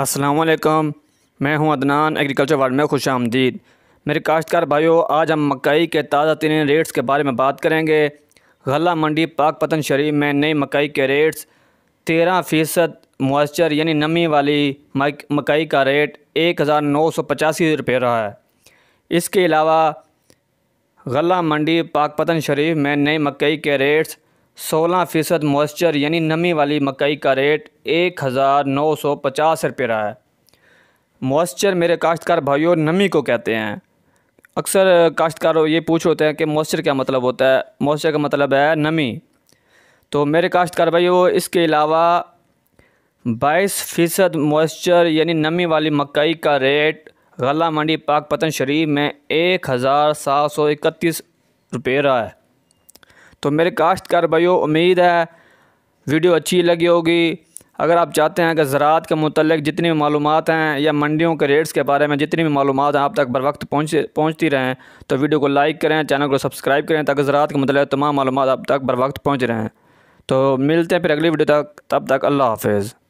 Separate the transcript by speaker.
Speaker 1: असलकम मैं हूं अदनान एग्रीकल्चर वर्ल्ड में खुश आमदीद मेरे काश्तकार भाइयों आज हम मकई के ताज़ा तरीन रेट्स के बारे में बात करेंगे गला मंडी पाक पतन शरीफ में नई मकई के रेट्स तेरह फ़ीसद मॉइस्चर यानी नमी वाली मकई का रेट एक हज़ार नौ सौ पचासी रुपये रहा है इसके अलावा गला मंडी पाक पतन शरीफ में नई मकई के रेट्स सोलह फ़ीसद मॉइस्चर यानी नमी वाली मकई का रेट एक हज़ार नौ सौ पचास रुपये रहा है मॉइस्चर मेरे काश्तकार भाइयों नमी को कहते हैं अक्सर काश्तकारों ये पूछ होते हैं कि मॉइस्चर क्या मतलब होता है मॉइस्चर का मतलब है नमी तो मेरे काश्तकार भाइयों इसके अलावा बाईस फ़ीसद मॉइस्चर यानी नमी वाली मकई का रेट गला मंडी पाक पतन शरीफ में एक हज़ार सात सौ इकतीस रुपये रहा है तो मेरे काश्तकार भाइयों उम्मीद है वीडियो अच्छी लगी होगी अगर आप चाहते हैं कि ज़रात के मतलब जितनी भी मालूम हैं या मंडियों के रेट्स के बारे में जितनी भी मालूम हैं आप तक बर वक्त पहुँच पहुँचती रहें तो वीडियो को लाइक करें चैनल को सब्सक्राइब करें ताकि ज़रात के मतलब तमाम मालूम आप तक बर वक्त पहुँच रहें तो मिलते हैं फिर अगली वीडियो तक तब तक अल्लाह हाफिज़